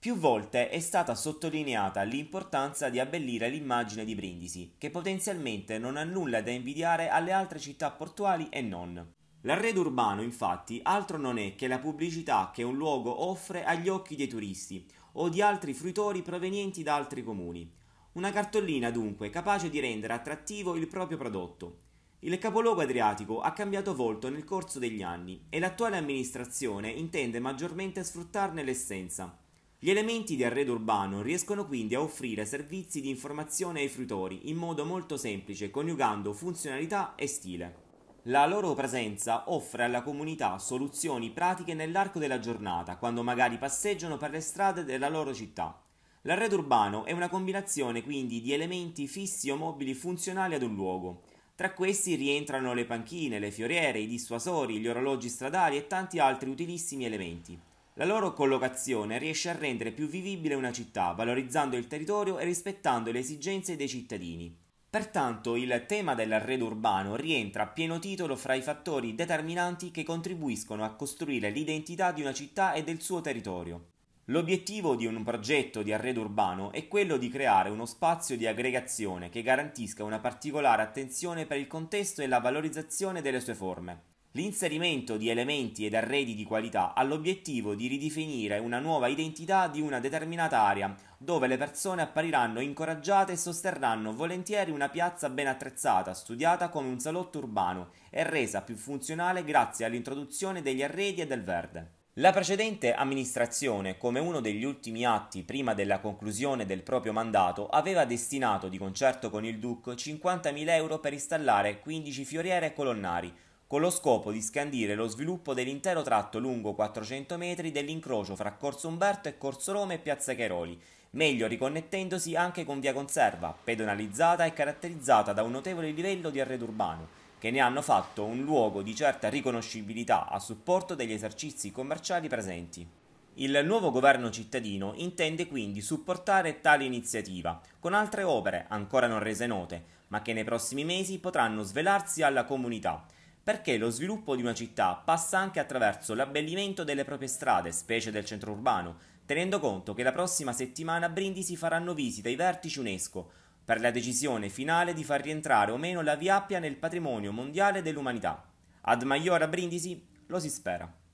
Più volte è stata sottolineata l'importanza di abbellire l'immagine di Brindisi, che potenzialmente non ha nulla da invidiare alle altre città portuali e non. L'arredo urbano, infatti, altro non è che la pubblicità che un luogo offre agli occhi dei turisti o di altri fruitori provenienti da altri comuni. Una cartolina, dunque, capace di rendere attrattivo il proprio prodotto. Il capoluogo adriatico ha cambiato volto nel corso degli anni e l'attuale amministrazione intende maggiormente sfruttarne l'essenza gli elementi di arredo urbano riescono quindi a offrire servizi di informazione ai fruitori in modo molto semplice, coniugando funzionalità e stile. La loro presenza offre alla comunità soluzioni pratiche nell'arco della giornata, quando magari passeggiano per le strade della loro città. L'arredo urbano è una combinazione quindi di elementi fissi o mobili funzionali ad un luogo. Tra questi rientrano le panchine, le fioriere, i dissuasori, gli orologi stradali e tanti altri utilissimi elementi. La loro collocazione riesce a rendere più vivibile una città, valorizzando il territorio e rispettando le esigenze dei cittadini. Pertanto il tema dell'arredo urbano rientra a pieno titolo fra i fattori determinanti che contribuiscono a costruire l'identità di una città e del suo territorio. L'obiettivo di un progetto di arredo urbano è quello di creare uno spazio di aggregazione che garantisca una particolare attenzione per il contesto e la valorizzazione delle sue forme. L'inserimento di elementi ed arredi di qualità ha l'obiettivo di ridefinire una nuova identità di una determinata area, dove le persone appariranno incoraggiate e sosterranno volentieri una piazza ben attrezzata, studiata come un salotto urbano e resa più funzionale grazie all'introduzione degli arredi e del verde. La precedente amministrazione, come uno degli ultimi atti prima della conclusione del proprio mandato, aveva destinato, di concerto con il Duc, 50.000 euro per installare 15 fioriere e colonnari, con lo scopo di scandire lo sviluppo dell'intero tratto lungo 400 metri dell'incrocio fra Corso Umberto e Corso Roma e Piazza Cheroli, meglio riconnettendosi anche con Via Conserva, pedonalizzata e caratterizzata da un notevole livello di arredo urbano, che ne hanno fatto un luogo di certa riconoscibilità a supporto degli esercizi commerciali presenti. Il nuovo governo cittadino intende quindi supportare tale iniziativa con altre opere ancora non rese note, ma che nei prossimi mesi potranno svelarsi alla comunità, perché lo sviluppo di una città passa anche attraverso l'abbellimento delle proprie strade, specie del centro urbano, tenendo conto che la prossima settimana a Brindisi faranno visita ai vertici UNESCO per la decisione finale di far rientrare o meno la Via Appia nel patrimonio mondiale dell'umanità. Ad Maiora Brindisi lo si spera.